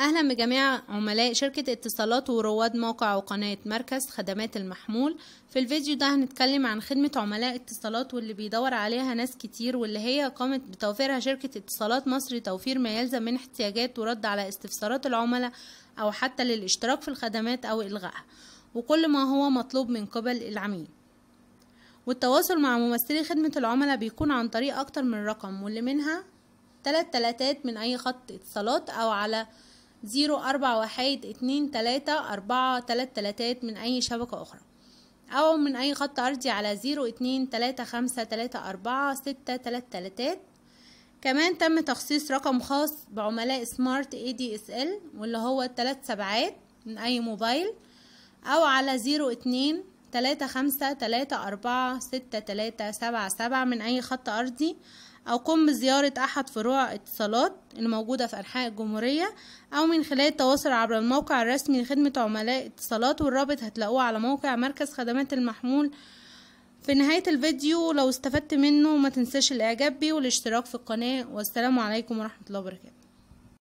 أهلا بجميع عملاء شركة اتصالات ورواد موقع وقناة مركز خدمات المحمول في الفيديو ده هنتكلم عن خدمة عملاء اتصالات واللي بيدور عليها ناس كتير واللي هي قامت بتوفيرها شركة اتصالات مصر توفير ما يلزم من احتياجات ورد على استفسارات العملاء أو حتى للاشتراك في الخدمات أو إلغائها وكل ما هو مطلوب من قبل العميل والتواصل مع ممثلي خدمة العملاء بيكون عن طريق أكتر من رقم واللي منها تلات تلاتات من أي خط اتصالات أو على زيرو أربعة واحد اتنين تلاتة أربعة تلات تلاتات من أي شبكة أخرى أو من أي خط أرضي على زيرو اتنين تلاتة خمسة تلاتة أربعة ستة تلات تلاتات كمان تم تخصيص رقم خاص بعملاء سمارت اي دي اس ال واللي هو التلات سبعات من أي موبايل أو على زيرو اتنين تلاتة خمسة تلاتة أربعة ستة تلاتة سبعة سبعة من أي خط أرضي أو قم بزيارة أحد فروع اتصالات الموجودة في أنحاء الجمهورية أو من خلال التواصل عبر الموقع الرسمي لخدمة عملاء اتصالات والرابط هتلاقوه على موقع مركز خدمات المحمول في نهاية الفيديو لو استفدت منه ما تنساش الإعجاب بيه والاشتراك في القناة والسلام عليكم ورحمة الله وبركاته